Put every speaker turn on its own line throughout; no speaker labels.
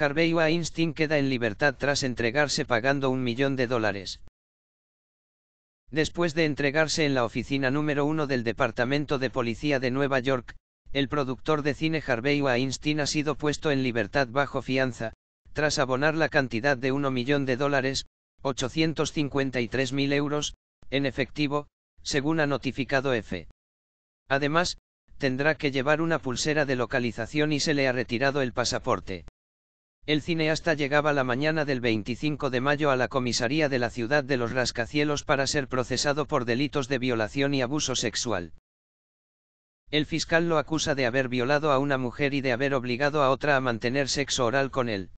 Harvey Weinstein queda en libertad tras entregarse pagando un millón de dólares. Después de entregarse en la oficina número uno del Departamento de Policía de Nueva York, el productor de cine Harvey Weinstein ha sido puesto en libertad bajo fianza, tras abonar la cantidad de 1 millón de dólares, 853 mil euros, en efectivo, según ha notificado e F. E. Además, tendrá que llevar una pulsera de localización y se le ha retirado el pasaporte. El cineasta llegaba la mañana del 25 de mayo a la comisaría de la ciudad de los rascacielos para ser procesado por delitos de violación y abuso sexual. El fiscal lo acusa de haber violado a una mujer y de haber obligado a otra a mantener sexo oral con él.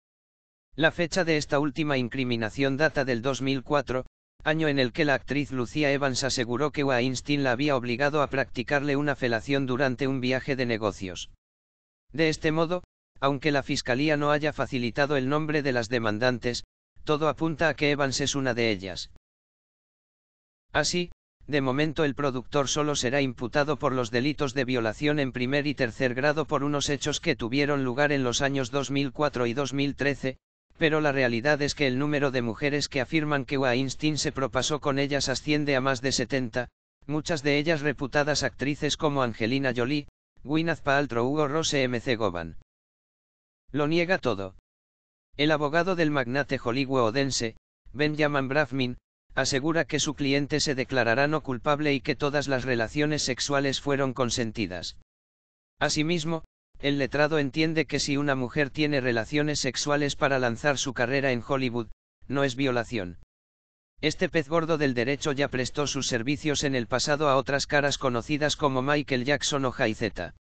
La fecha de esta última incriminación data del 2004, año en el que la actriz Lucía Evans aseguró que Weinstein la había obligado a practicarle una felación durante un viaje de negocios. De este modo, aunque la Fiscalía no haya facilitado el nombre de las demandantes, todo apunta a que Evans es una de ellas. Así, de momento el productor solo será imputado por los delitos de violación en primer y tercer grado por unos hechos que tuvieron lugar en los años 2004 y 2013, pero la realidad es que el número de mujeres que afirman que Weinstein se propasó con ellas asciende a más de 70, muchas de ellas reputadas actrices como Angelina Jolie, Gwyneth Paltrow Hugo Rose M. C. Lo niega todo. El abogado del magnate hollywoodense, odense Benjamin Brafmin, asegura que su cliente se declarará no culpable y que todas las relaciones sexuales fueron consentidas. Asimismo, el letrado entiende que si una mujer tiene relaciones sexuales para lanzar su carrera en Hollywood, no es violación. Este pez gordo del derecho ya prestó sus servicios en el pasado a otras caras conocidas como Michael Jackson o Jay Z.